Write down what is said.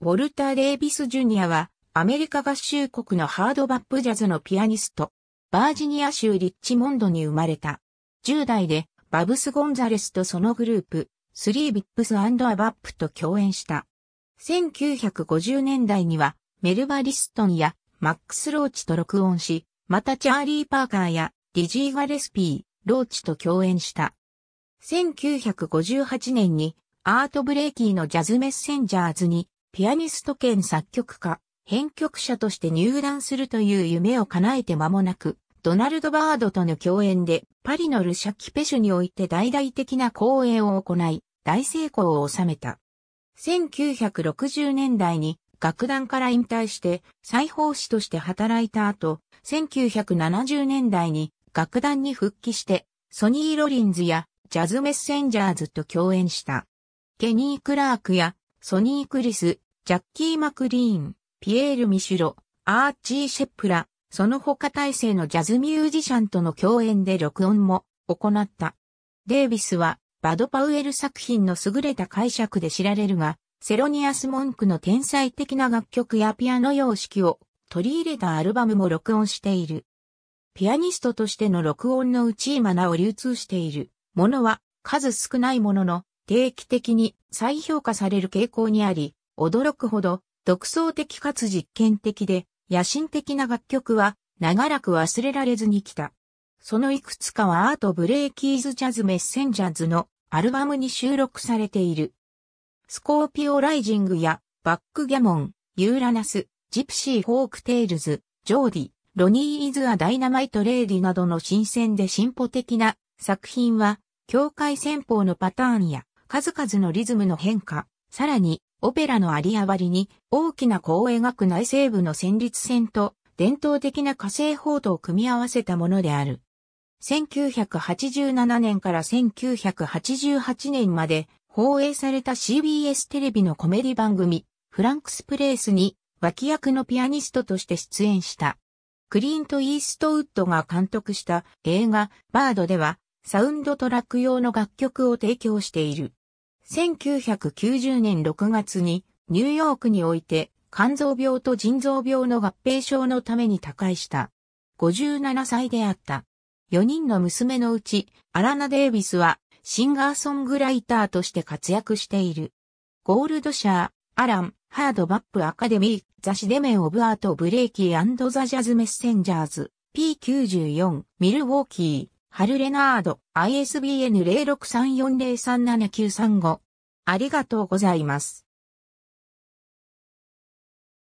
ウォルター・デイビス・ジュニアは、アメリカ合衆国のハードバップジャズのピアニスト、バージニア州リッチモンドに生まれた。10代で、バブス・ゴンザレスとそのグループ、スリービップスアバップと共演した。1950年代には、メルバ・リストンやマックス・ローチと録音し、またチャーリー・パーカーやディジー・ガレスピー、ローチと共演した。1958年に、アート・ブレイキーのジャズ・メッセンジャーズにピアニスト兼作曲家、編曲者として入団するという夢を叶えて間もなく、ドナルド・バードとの共演で、パリのルシャ・キペシュにおいて大々的な公演を行い、大成功を収めた。1960年代に楽団から引退して裁縫師として働いた後、1970年代に楽団に復帰して、ソニー・ロリンズやジャズ・メッセンジャーズと共演した。ケニー・クラークやソニー・クリス、ジャッキー・マクリーン、ピエール・ミシュロ、アーチー・シェプラ、その他体制のジャズミュージシャンとの共演で録音も行った。デイビスはバド・パウエル作品の優れた解釈で知られるが、セロニアス・モンクの天才的な楽曲やピアノ様式を取り入れたアルバムも録音している。ピアニストとしての録音のうち今なお流通しているものは数少ないものの定期的に再評価される傾向にあり、驚くほど独創的かつ実験的で野心的な楽曲は長らく忘れられずに来た。そのいくつかはアート・ブレイキーズ・ジャズ・メッセンジャーズのアルバムに収録されている。スコーピオ・ライジングやバックギャモン、ユーラナス、ジプシー・フォーク・テイルズ、ジョーディ、ロニー・イズ・ア・ダイナマイト・レイディなどの新鮮で進歩的な作品は、境界戦法のパターンや数々のリズムの変化、さらにオペラの有り余りに大きな弧を描く内西部の旋律線と伝統的な火星報道を組み合わせたものである。1987年から1988年まで放映された CBS テレビのコメディ番組フランクスプレイスに脇役のピアニストとして出演した。クリント・イーストウッドが監督した映画バードではサウンドトラック用の楽曲を提供している。1990年6月にニューヨークにおいて肝臓病と腎臓病の合併症のために他界した。57歳であった。4人の娘のうち、アラナ・デイビスはシンガーソングライターとして活躍している。ゴールドシャー、アラン、ハードバップアカデミー、ザ・シデメン・オブ・アート・ブレイキーザ・ジャズ・メッセンジャーズ、P94、ミルウォーキー、ハルレナード、ISBN 0634037935。ありがとうございます。